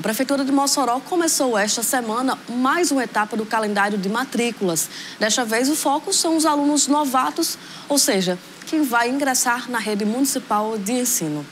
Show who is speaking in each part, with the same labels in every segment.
Speaker 1: A Prefeitura de Mossoró começou esta semana mais uma etapa do calendário de matrículas. Desta vez, o foco são os alunos novatos, ou seja, quem vai ingressar na rede municipal de ensino.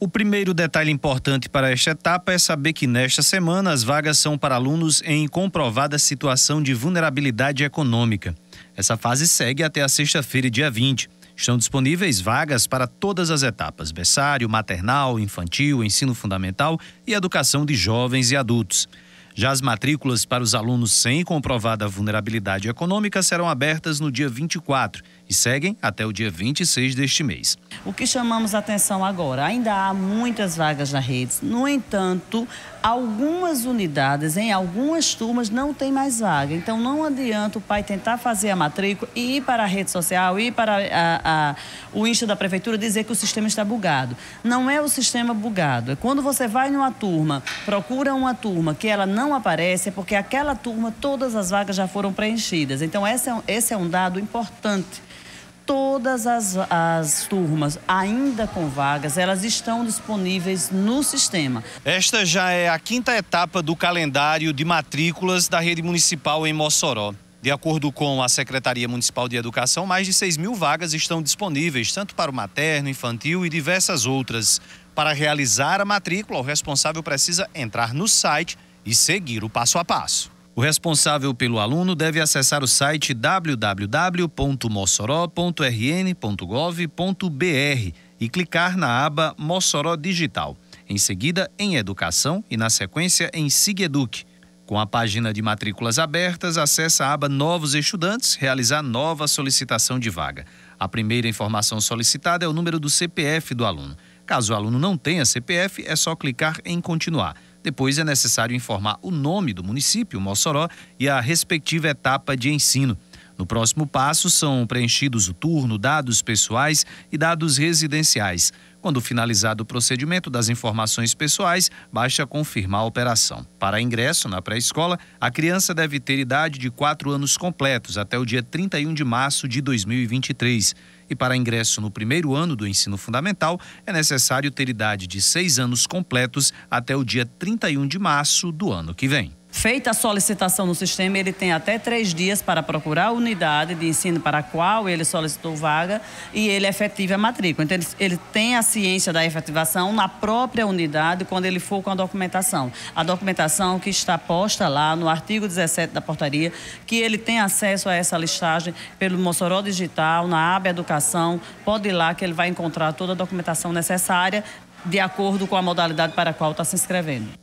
Speaker 2: O primeiro detalhe importante para esta etapa é saber que nesta semana as vagas são para alunos em comprovada situação de vulnerabilidade econômica. Essa fase segue até a sexta-feira, dia 20. Estão disponíveis vagas para todas as etapas: berçário, maternal, infantil, ensino fundamental e educação de jovens e adultos. Já as matrículas para os alunos sem comprovada vulnerabilidade econômica serão abertas no dia 24 e seguem até o dia 26 deste mês.
Speaker 1: O que chamamos a atenção agora, ainda há muitas vagas na rede. No entanto, algumas unidades, em algumas turmas, não tem mais vaga. Então, não adianta o pai tentar fazer a matrícula e ir para a rede social, ir para a, a, o Insta da Prefeitura dizer que o sistema está bugado. Não é o sistema bugado. É quando você vai numa turma, procura uma turma que ela não não aparece é porque aquela turma, todas as vagas já foram preenchidas. Então, esse é um, esse é um dado importante. Todas as, as turmas, ainda com vagas, elas estão disponíveis no sistema.
Speaker 2: Esta já é a quinta etapa do calendário de matrículas da rede municipal em Mossoró. De acordo com a Secretaria Municipal de Educação, mais de 6 mil vagas estão disponíveis, tanto para o materno, infantil e diversas outras. Para realizar a matrícula, o responsável precisa entrar no site e seguir o passo a passo. O responsável pelo aluno deve acessar o site www.mossoró.rn.gov.br e clicar na aba Mossoró Digital. Em seguida, em Educação e, na sequência, em SIGEDUC. Com a página de matrículas abertas, acessa a aba Novos Estudantes, realizar nova solicitação de vaga. A primeira informação solicitada é o número do CPF do aluno. Caso o aluno não tenha CPF, é só clicar em Continuar. Depois é necessário informar o nome do município, Mossoró, e a respectiva etapa de ensino. No próximo passo, são preenchidos o turno, dados pessoais e dados residenciais. Quando finalizado o procedimento das informações pessoais, basta confirmar a operação. Para ingresso na pré-escola, a criança deve ter idade de 4 anos completos até o dia 31 de março de 2023. E para ingresso no primeiro ano do ensino fundamental, é necessário ter idade de 6 anos completos até o dia 31 de março do ano que vem.
Speaker 1: Feita a solicitação no sistema, ele tem até três dias para procurar a unidade de ensino para a qual ele solicitou vaga e ele é efetiva a matrícula. Então, ele, ele, tem a ciência da efetivação na própria unidade quando ele for com a documentação. A documentação que está posta lá no artigo 17 da portaria, que ele tem acesso a essa listagem pelo Mossoró Digital, na aba Educação. Pode ir lá que ele vai encontrar toda a documentação necessária de acordo com a modalidade para a qual está se inscrevendo.